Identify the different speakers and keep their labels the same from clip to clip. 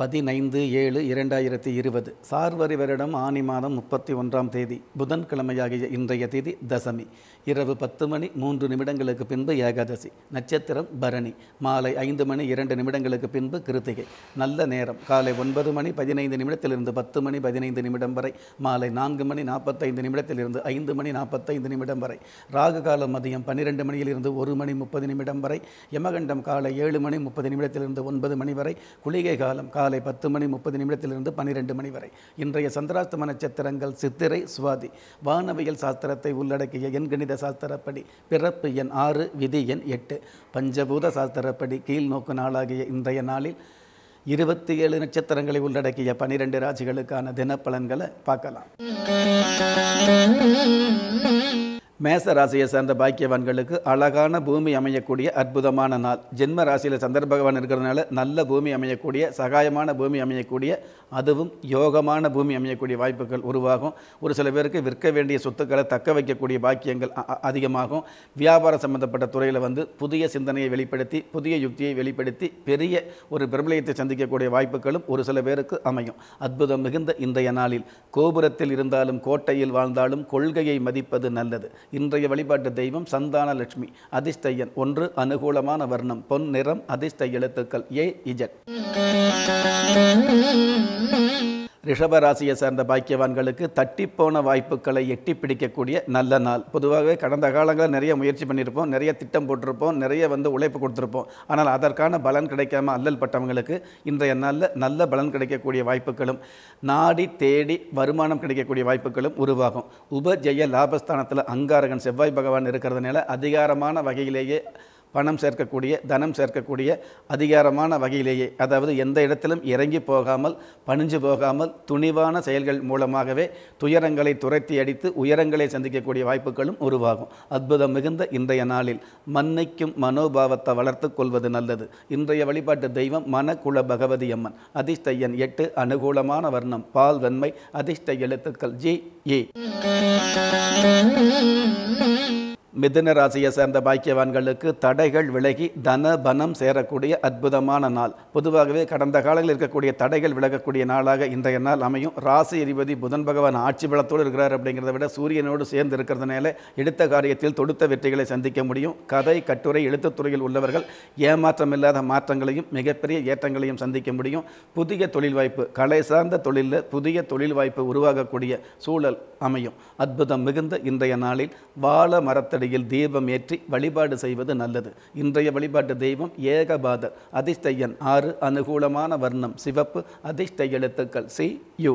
Speaker 1: பதினைந்து ஏழு இரண்டாயிரத்தி இருபது சார்வரி வருடம் ஆனி மாதம் முப்பத்தி ஒன்றாம் தேதி புதன்கிழமையாகிய இன்றைய தேதி தசமி இரவு பத்து மணி மூன்று நிமிடங்களுக்கு பின்பு ஏகாதசி நட்சத்திரம் பரணி மாலை ஐந்து மணி இரண்டு நிமிடங்களுக்கு பின்பு கிருத்திகை நல்ல நேரம் காலை ஒன்பது மணி பதினைந்து நிமிடத்திலிருந்து பத்து மணி பதினைந்து நிமிடம் வரை மாலை நான்கு மணி நாற்பத்தைந்து நிமிடத்திலிருந்து ஐந்து மணி நாற்பத்தைந்து நிமிடம் வரை ராகு காலம் மதியம் பன்னிரெண்டு மணியிலிருந்து ஒரு மணி முப்பது நிமிடம் வரை யமகண்டம் காலை ஏழு மணி முப்பது நிமிடத்திலிருந்து ஒன்பது மணி வரை குளிகை காலம் காலை பத்து மணி முப்பது நிமிடத்திலிருந்து பன்னிரெண்டு மணி வரை இன்றைய சந்திராஷ்டம நட்சத்திரங்கள் சித்திரை சுவாதி வானவியல் சாஸ்திரத்தை உள்ளடக்கிய எண் கணித சாஸ்திரப்படி பிறப்பு எண் ஆறு விதி எண் எட்டு பஞ்சபூத சாஸ்திரப்படி கீழ் நோக்கு நாளாகிய இன்றைய நாளில் இருபத்தி ஏழு நட்சத்திரங்களை உள்ளடக்கிய பனிரெண்டு ராசிகளுக்கான தினப்பலன்களை பார்க்கலாம் மேச ராசியை சேர்ந்த பாக்கியவான்களுக்கு அழகான பூமி அமையக்கூடிய அற்புதமான நாள் ஜென்ம ராசியில் சந்திர பகவான் இருக்கிறதுனால நல்ல பூமி அமையக்கூடிய சகாயமான பூமி அமையக்கூடிய அதுவும் யோகமான பூமி அமையக்கூடிய வாய்ப்புகள் உருவாகும் ஒரு சில பேருக்கு விற்க வேண்டிய சொத்துக்களை தக்க வைக்கக்கூடிய பாக்கியங்கள் அதிகமாகும் வியாபார சம்பந்தப்பட்ட துறையில் வந்து புதிய சிந்தனையை வெளிப்படுத்தி புதிய யுக்தியை வெளிப்படுத்தி பெரிய ஒரு பிரபலயத்தை சந்திக்கக்கூடிய வாய்ப்புகளும் ஒரு சில பேருக்கு அமையும் அற்புதம் மிகுந்த இன்றைய நாளில் கோபுரத்தில் இருந்தாலும் கோட்டையில் வாழ்ந்தாலும் கொள்கையை மதிப்பது நல்லது இன்றைய வழிபாட்டு தெய்வம் சந்தான லட்சுமி அதிஷ்டையன் ஒன்று அனுகூலமான வர்ணம் பொன் நிறம் அதிர்ஷ்ட எழுத்துக்கள் ஏ இஜட் ரிஷபராசியை சேர்ந்த பாக்கியவான்களுக்கு தட்டிப்போன வாய்ப்புகளை எட்டி பிடிக்கக்கூடிய நல்ல நாள் பொதுவாகவே கடந்த காலங்களில் நிறைய முயற்சி பண்ணியிருப்போம் நிறைய திட்டம் போட்டிருப்போம் நிறைய வந்து உழைப்பு கொடுத்துருப்போம் ஆனால் அதற்கான பலன் கிடைக்காம அல்லல் பட்டவங்களுக்கு இன்றைய நாளில் நல்ல பலன் கிடைக்கக்கூடிய வாய்ப்புகளும் நாடி தேடி வருமானம் கிடைக்கக்கூடிய வாய்ப்புகளும் உருவாகும் உபஜெய லாபஸ்தானத்தில் அங்காரகன் செவ்வாய் பகவான் இருக்கிறதுனால அதிகாரமான வகையிலேயே பணம் சேர்க்கக்கூடிய தனம் சேர்க்கக்கூடிய அதிகாரமான வகையிலேயே அதாவது எந்த இடத்திலும் இறங்கி போகாமல் பணிஞ்சு போகாமல் துணிவான செயல்கள் மூலமாகவே துயரங்களை துரத்தி அடித்து உயரங்களை சந்திக்கக்கூடிய வாய்ப்புகளும் உருவாகும் அற்புதம் மிகுந்த இன்றைய நாளில் மன்னிக்கும் மனோபாவத்தை வளர்த்து கொள்வது நல்லது இன்றைய வழிபாட்டு தெய்வம் மனக்குல பகவதி அம்மன் அதிர்ஷ்டையன் எட்டு அனுகூலமான வர்ணம் பால் வெண்மை அதிர்ஷ்ட எழுத்துக்கள் ஜி ஏ மிதுன ராசியை சேர்ந்த பாக்கியவான்களுக்கு தடைகள் விலகி தன பனம் சேரக்கூடிய அற்புதமான நாள் பொதுவாகவே கடந்த காலங்களில் இருக்கக்கூடிய தடைகள் விலகக்கூடிய நாளாக இன்றைய நாள் அமையும் ராசி அதிபதி புதன் பகவான் ஆட்சி பலத்தோடு இருக்கிறார் அப்படிங்கிறத விட சூரியனோடு சேர்ந்து இருக்கிறதுனால எடுத்த காரியத்தில் தொடுத்த வெற்றிகளை சந்திக்க முடியும் கதை கட்டுரை எழுத்துத் துறையில் உள்ளவர்கள் ஏமாற்றம் இல்லாத மாற்றங்களையும் மிகப்பெரிய ஏற்றங்களையும் சந்திக்க முடியும் புதிய தொழில் வாய்ப்பு கலை சார்ந்த தொழிலில் புதிய தொழில் வாய்ப்பு உருவாகக்கூடிய சூழல் அமையும் அற்புதம் மிகுந்த இன்றைய நாளில் வாழ மரத்தடி அருகில் தீபம் ஏற்றி வழிபாடு செய்வது நல்லது இன்றைய வழிபாட்டு தெய்வம் ஏகபாத அதிஷ்டையன் ஆறு அனுகூலமான வர்ணம் சிவப்பு அதிர்ஷ்ட எழுத்துக்கள் சி யு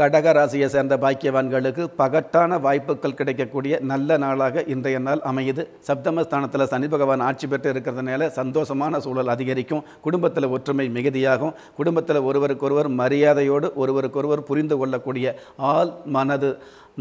Speaker 1: கடகராசியை சேர்ந்த பாக்கியவான்களுக்கு பகட்டான வாய்ப்புகள் கிடைக்கக்கூடிய நல்ல நாளாக இன்றைய நாள் அமையுது சப்தமஸ்தானத்தில் சனி பகவான் ஆட்சி பெற்று இருக்கிறதுனால சந்தோஷமான சூழல் அதிகரிக்கும் குடும்பத்தில் ஒற்றுமை மிகுதியாகும் குடும்பத்தில் ஒருவருக்கொருவர் மரியாதையோடு ஒருவருக்கொருவர் புரிந்து கொள்ளக்கூடிய ஆள் மனது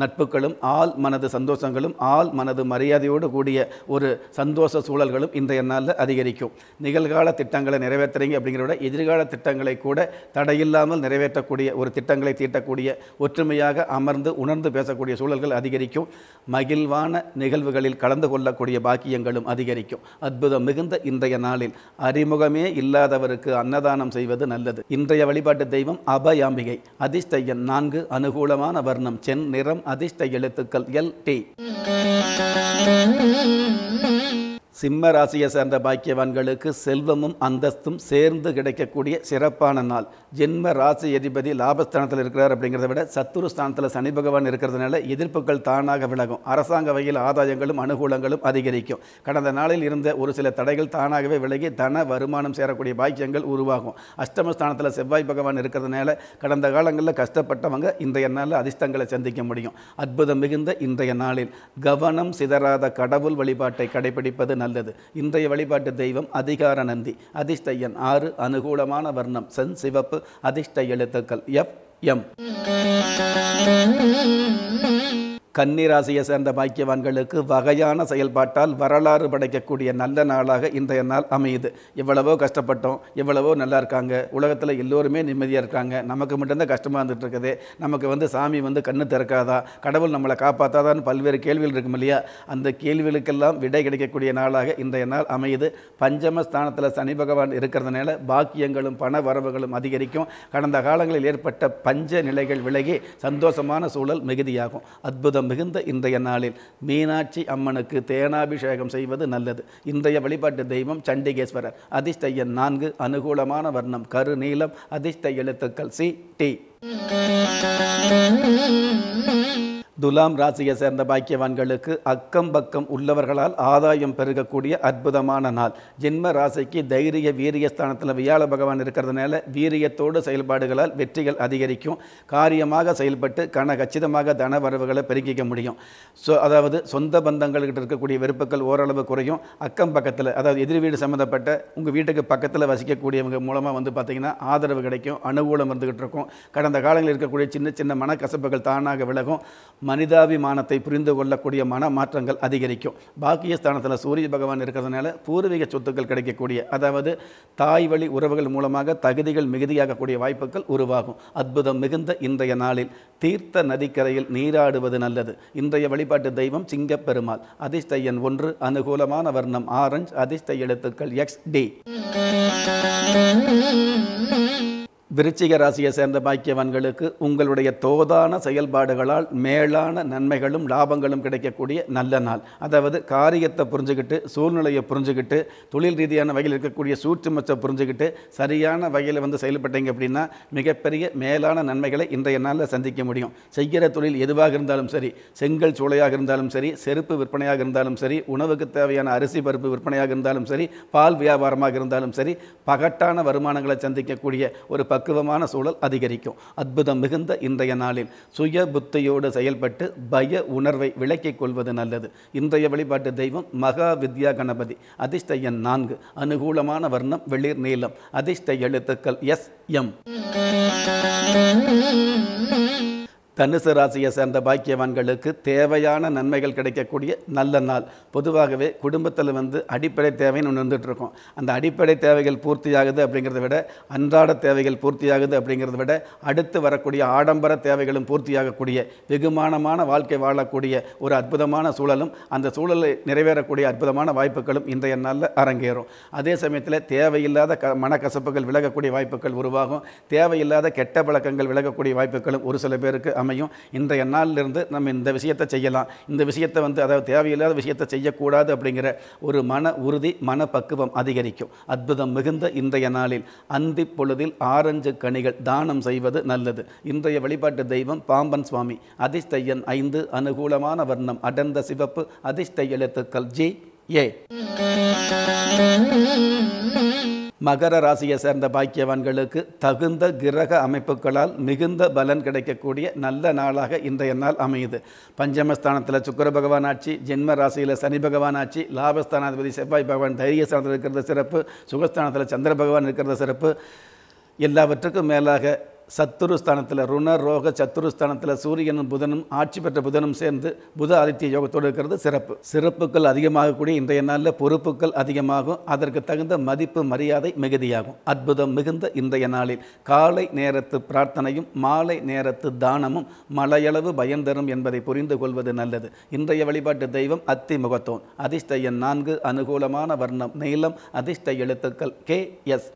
Speaker 1: நட்புகளும் ஆள் மனது சந்தோஷங்களும் ஆள் மனது மரியாதையோடு கூடிய ஒரு சந்தோஷ சூழல்களும் இந்த நாளில் அதிகரிக்கும் நிகழ்கால திட்டங்களை நிறைவேற்றுறீங்க அப்படிங்கிற விட எதிர்கால திட்டங்களை கூட தடையில்லாமல் நிறைவேற்றக்கூடிய ஒரு திட்டங்களை தீட்டக்கூடிய ஒற்றுமையாக அமர்ந்து உணர்ந்து பேசக்கூடிய சூழல்கள் அதிகரிக்கும் மகிழ்வான நிகழ்வுகளில் கலந்து கொள்ளக்கூடிய பாக்கியங்களும் அதிகரிக்கும் அற்புதம் மிகுந்த இன்றைய நாளில் அறிமுகமே இல்லாதவருக்கு அன்னதானம் செய்வது நல்லது இன்றைய வழிபாட்டு தெய்வம் அபயாம்பிகை அதிஷ்டையன் நான்கு அனுகூலமான வர்ணம் சென் நிறம் அதிர்ஷ்ட எழுத்துக்கள் எல் டி சிம்ம ராசியை சேர்ந்த பாக்கியவான்களுக்கு செல்வமும் அந்தஸ்தும் சேர்ந்து கிடைக்கக்கூடிய சிறப்பான நாள் ஜென்ம ராசி அதிபதி லாபஸ்தானத்தில் இருக்கிறார் அப்படிங்கிறத விட சத்துரு ஸ்தானத்தில் சனி பகவான் இருக்கிறதுனால எதிர்ப்புகள் தானாக விலகும் அரசாங்க வகையில் ஆதாயங்களும் அனுகூலங்களும் அதிகரிக்கும் கடந்த நாளில் இருந்த ஒரு சில தடைகள் தானாகவே விலகி தன வருமானம் சேரக்கூடிய பாக்கியங்கள் உருவாகும் அஷ்டமஸ்தானத்தில் செவ்வாய் பகவான் இருக்கிறதுனால கடந்த காலங்களில் கஷ்டப்பட்டவங்க இன்றைய நாளில் அதிர்ஷ்டங்களை சந்திக்க முடியும் அற்புதம் மிகுந்த இன்றைய நாளில் கவனம் சிதறாத கடவுள் வழிபாட்டை கடைபிடிப்பது நல்ல நல்லது இன்றைய வழிபாட்டு தெய்வம் அதிகார நந்தி அதிர்ஷ்டயன் ஆறு அனுகூலமான வர்ணம் சென் சிவப்பு அதிர்ஷ்ட எழுத்துக்கள் எஃப் எம் கன்னிராசியை சேர்ந்த பாக்கியவான்களுக்கு வகையான செயல்பாட்டால் வரலாறு படைக்கக்கூடிய நல்ல நாளாக இன்றைய நாள் அமையுது எவ்வளவோ கஷ்டப்பட்டோம் எவ்வளவோ நல்லா இருக்காங்க உலகத்தில் எல்லோருமே நிம்மதியாக இருக்காங்க நமக்கு மட்டும்தான் கஷ்டமாக இருந்துகிட்டு நமக்கு வந்து சாமி வந்து கண்ணு திறக்காதா கடவுள் நம்மளை காப்பாற்றாதான்னு பல்வேறு கேள்விகள் இருக்கும் இல்லையா அந்த கேள்விகளுக்கெல்லாம் விடை கிடைக்கக்கூடிய நாளாக இன்றைய நாள் அமையுது பஞ்சமஸ்தானத்தில் சனி பகவான் இருக்கிறதுனால பாக்கியங்களும் பண வரவுகளும் அதிகரிக்கும் கடந்த காலங்களில் ஏற்பட்ட பஞ்ச நிலைகள் விலகி சந்தோஷமான சூழல் மிகுதியாகும் அற்புதம் சுபயோகம் மிகுந்த இன்றைய நாளில் மீனாட்சி அம்மனுக்கு தேனாபிஷேகம் செய்வது நல்லது இன்றைய வழிபாட்டு தெய்வம் சண்டிகேஸ்வரர் அதிர்ஷ்டையன் நான்கு அனுகூலமான வர்ணம் கரு நீளம் அதிர்ஷ்ட எழுத்துக்கள் சி டி துலாம் ராசியை சேர்ந்த பாக்கியவான்களுக்கு அக்கம் பக்கம் உள்ளவர்களால் ஆதாயம் பெருகக்கூடிய அற்புதமான நாள் ஜென்ம ராசிக்கு தைரிய வீரிய ஸ்தானத்தில் வியாழ பகவான் இருக்கிறதுனால வீரியத்தோடு செயல்பாடுகளால் வெற்றிகள் அதிகரிக்கும் காரியமாக செயல்பட்டு கன கச்சிதமாக தன வரவுகளை பெருகிக்க முடியும் ஸோ அதாவது சொந்த பந்தங்கள்கிட்ட இருக்கக்கூடிய வெறுப்புகள் ஓரளவு குறையும் அக்கம் பக்கத்தில் அதாவது எதிர் வீடு சம்மந்தப்பட்ட உங்கள் வீட்டுக்கு பக்கத்தில் வசிக்கக்கூடியவங்க மூலமாக வந்து பார்த்திங்கன்னா ஆதரவு கிடைக்கும் அனுகூலம் இருந்துகிட்டு இருக்கும் கடந்த காலங்களில் இருக்கக்கூடிய சின்ன சின்ன மனக்கசப்புகள் தானாக விலகும் மனிதாபிமானத்தை புரிந்து கொள்ளக்கூடிய மன மாற்றங்கள் அதிகரிக்கும் பாக்கியஸ்தானத்தில் சூரிய பகவான் இருக்கிறதுனால பூர்வீக சொத்துக்கள் கிடைக்கக்கூடிய அதாவது தாய் வழி உறவுகள் மூலமாக தகுதிகள் மிகுதியாகக்கூடிய வாய்ப்புகள் உருவாகும் அற்புதம் மிகுந்த இன்றைய நாளில் தீர்த்த நதிக்கரையில் நீராடுவது நல்லது இன்றைய வழிபாட்டு தெய்வம் சிங்கப்பெருமாள் அதிர்ஷ்ட எண் ஒன்று அனுகூலமான வர்ணம் ஆரஞ்சு அதிர்ஷ்ட எழுத்துக்கள் எக்ஸ் டி விருச்சிக ராசியை சேர்ந்த பாக்கியவான்களுக்கு உங்களுடைய தோதான செயல்பாடுகளால் மேலான நன்மைகளும் லாபங்களும் கிடைக்கக்கூடிய நல்ல நாள் அதாவது காரியத்தை புரிஞ்சுக்கிட்டு சூழ்நிலையை புரிஞ்சுக்கிட்டு தொழில் ரீதியான வகையில் இருக்கக்கூடிய சூற்றுமச்சை புரிஞ்சுக்கிட்டு சரியான வகையில் வந்து செயல்பட்டீங்க அப்படின்னா மிகப்பெரிய மேலான நன்மைகளை இன்றைய நாளில் சந்திக்க முடியும் செய்கிற தொழில் எதுவாக இருந்தாலும் சரி செங்கல் சூளையாக இருந்தாலும் சரி செருப்பு விற்பனையாக இருந்தாலும் சரி உணவுக்கு தேவையான அரிசி பருப்பு விற்பனையாக இருந்தாலும் சரி பால் வியாபாரமாக இருந்தாலும் சரி பகட்டான வருமானங்களை சந்திக்கக்கூடிய ஒரு பக் பக்குவமான சூழல் அதிகரிக்கும் அற்புதம் மிகுந்த இன்றைய நாளில் சுய புத்தியோடு செயல்பட்டு பய உணர்வை விளக்கிக் கொள்வது நல்லது இன்றைய வழிபாட்டு தெய்வம் மகா வித்யா கணபதி அதிர்ஷ்ட எண் நான்கு அனுகூலமான வர்ணம் வெளிர் நீளம் அதிர்ஷ்ட எழுத்துக்கள் எஸ் எம் தனுசு ராசியை சேர்ந்த பாக்கியவான்களுக்கு தேவையான நன்மைகள் கிடைக்கக்கூடிய நல்ல நாள் பொதுவாகவே குடும்பத்தில் வந்து அடிப்படை தேவைன்னு ஒன்று இருந்துகிட்ருக்கோம் அந்த அடிப்படை தேவைகள் பூர்த்தியாகுது அப்படிங்கிறத விட அன்றாட தேவைகள் பூர்த்தியாகுது அப்படிங்கிறத விட அடுத்து வரக்கூடிய ஆடம்பர தேவைகளும் பூர்த்தியாகக்கூடிய வெகுமானமான வாழ்க்கை வாழக்கூடிய ஒரு அற்புதமான சூழலும் அந்த சூழலை நிறைவேறக்கூடிய அற்புதமான வாய்ப்புகளும் இன்றைய நாளில் அரங்கேறும் அதே சமயத்தில் தேவையில்லாத க மனக்கசப்புகள் விலகக்கூடிய வாய்ப்புகள் உருவாகும் தேவையில்லாத கெட்ட பழக்கங்கள் விலகக்கூடிய வாய்ப்புகளும் ஒரு சில பேருக்கு அமை திங்கட்கிழமையும் இன்றைய நாளிலிருந்து நம்ம இந்த விஷயத்தை செய்யலாம் இந்த விஷயத்தை வந்து அதாவது தேவையில்லாத விஷயத்தை செய்யக்கூடாது அப்படிங்கிற ஒரு மன உறுதி மன பக்குவம் அதிகரிக்கும் அற்புதம் மிகுந்த இன்றைய நாளில் அந்தி பொழுதில் ஆரஞ்சு கனிகள் தானம் செய்வது நல்லது இன்றைய வழிபாட்டு தெய்வம் பாம்பன் சுவாமி அதிஷ்டையன் ஐந்து அனுகூலமான வர்ணம் அடர்ந்த சிவப்பு அதிர்ஷ்ட எழுத்துக்கள் ஜி ஏ மகர ராசியை சேர்ந்த பாக்கியவான்களுக்கு தகுந்த கிரக அமைப்புகளால் மிகுந்த பலன் கிடைக்கக்கூடிய நல்ல நாளாக இன்றைய நாள் அமையுது பஞ்சமஸ்தானத்தில் சுக்கர பகவான் ஆட்சி ஜென்ம ராசியில் சனி பகவான் ஆட்சி லாபஸ்தானாதிபதி செவ்வாய் பகவான் தைரியஸ்தானத்தில் இருக்கிறது சிறப்பு சுகஸ்தானத்தில் சந்திர பகவான் இருக்கிறது சிறப்பு எல்லாவற்றுக்கும் மேலாக சத்துருஸ்தானத்தில் ருண ரோக சத்துருஸ்தானத்தில் சூரியனும் புதனும் ஆட்சி பெற்ற புதனும் சேர்ந்து புத ஆதித்ய யோகத்தோடு இருக்கிறது சிறப்பு சிறப்புகள் அதிகமாகக்கூடிய இன்றைய நாளில் பொறுப்புகள் அதிகமாகும் அதற்கு தகுந்த மதிப்பு மரியாதை மிகுதியாகும் அற்புதம் மிகுந்த இன்றைய நாளில் காலை நேரத்து பிரார்த்தனையும் மாலை நேரத்து தானமும் மலையளவு பயன் தரும் என்பதை புரிந்து கொள்வது நல்லது இன்றைய வழிபாட்டு தெய்வம் அத்தி முகத்தோன் அதிர்ஷ்ட எண் நான்கு அனுகூலமான வர்ணம் நீளம் அதிர்ஷ்ட எழுத்துக்கள் கே எஸ்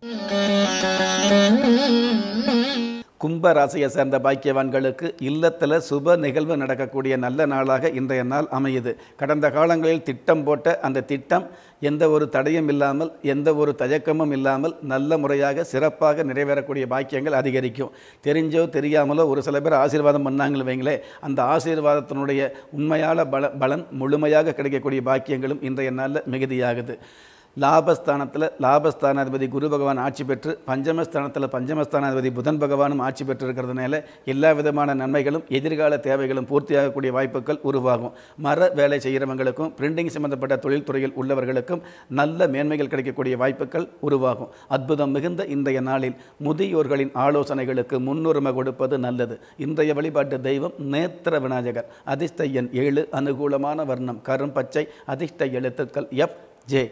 Speaker 1: கும்ப ராசியை சேர்ந்த பாக்கியவான்களுக்கு இல்லத்தில் சுப நிகழ்வு நடக்கக்கூடிய நல்ல நாளாக இன்றைய நாள் அமையுது கடந்த காலங்களில் திட்டம் போட்ட அந்த திட்டம் எந்த ஒரு தடையும் இல்லாமல் எந்த ஒரு தயக்கமும் இல்லாமல் நல்ல முறையாக சிறப்பாக நிறைவேறக்கூடிய பாக்கியங்கள் அதிகரிக்கும் தெரிஞ்சோ தெரியாமலோ ஒரு சில பேர் ஆசீர்வாதம் பண்ணாங்களே வைங்களே அந்த ஆசீர்வாதத்தினுடைய உண்மையான பல பலன் முழுமையாக கிடைக்கக்கூடிய பாக்கியங்களும் இன்றைய நாளில் மிகுதியாகுது லாபஸ்தானத்தில் லாபஸ்தானாதிபதி குரு பகவான் ஆட்சி பெற்று பஞ்சமஸ்தானத்தில் பஞ்சமஸ்தானாதிபதி புதன் பகவானும் ஆட்சி பெற்று இருக்கிறதுனால எல்லா விதமான நன்மைகளும் எதிர்கால தேவைகளும் பூர்த்தியாகக்கூடிய வாய்ப்புகள் உருவாகும் மர வேலை செய்கிறவங்களுக்கும் பிரிண்டிங் சம்பந்தப்பட்ட தொழில்துறையில் உள்ளவர்களுக்கும் நல்ல மேன்மைகள் கிடைக்கக்கூடிய வாய்ப்புகள் உருவாகும் அற்புதம் மிகுந்த இன்றைய நாளில் முதியோர்களின் ஆலோசனைகளுக்கு முன்னுரிமை கொடுப்பது நல்லது இன்றைய வழிபாட்டு தெய்வம் நேத்திர விநாயகர் அதிர்ஷ்ட எண் ஏழு அனுகூலமான வர்ணம் கரும் பச்சை அதிர்ஷ்ட எழுத்துக்கள் எஃப் जय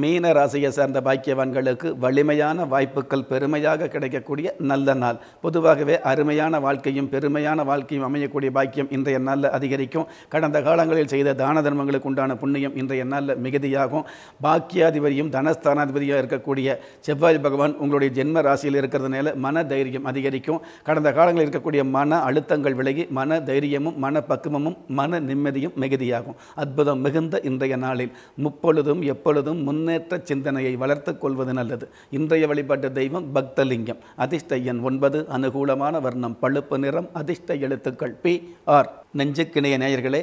Speaker 1: மீன ராசியை சார்ந்த பாக்கியவான்களுக்கு வலிமையான வாய்ப்புகள் பெருமையாக கிடைக்கக்கூடிய நல்ல நாள் பொதுவாகவே அருமையான வாழ்க்கையும் பெருமையான வாழ்க்கையும் அமையக்கூடிய பாக்கியம் இன்றைய நாளில் அதிகரிக்கும் கடந்த காலங்களில் செய்த தான தர்மங்களுக்கு உண்டான புண்ணியம் இன்றைய நாளில் மிகுதியாகும் பாக்கியாதிபதியும் தனஸ்தானாதிபதியாக இருக்கக்கூடிய செவ்வாய் பகவான் உங்களுடைய ஜென்ம ராசியில் இருக்கிறதுனால மன தைரியம் அதிகரிக்கும் கடந்த காலங்களில் இருக்கக்கூடிய மன அழுத்தங்கள் விலகி மன தைரியமும் மன பக்குவமும் மன நிம்மதியும் மிகுதியாகும் அற்புதம் மிகுந்த இன்றைய நாளில் முப்பொழுதும் எப்பொழுதும் முன் முன்னேற்ற சிந்தனையை வளர்த்து கொள்வது நல்லது இன்றைய வழிபாட்டு தெய்வம் பக்தலிங்கம் அதிர்ஷ்ட எண் ஒன்பது அனுகூலமான வர்ணம் பழுப்பு நிறம் அதிர்ஷ்ட எழுத்துக்கள் பி ஆர் நெஞ்சுக்கிணைய நேயர்களே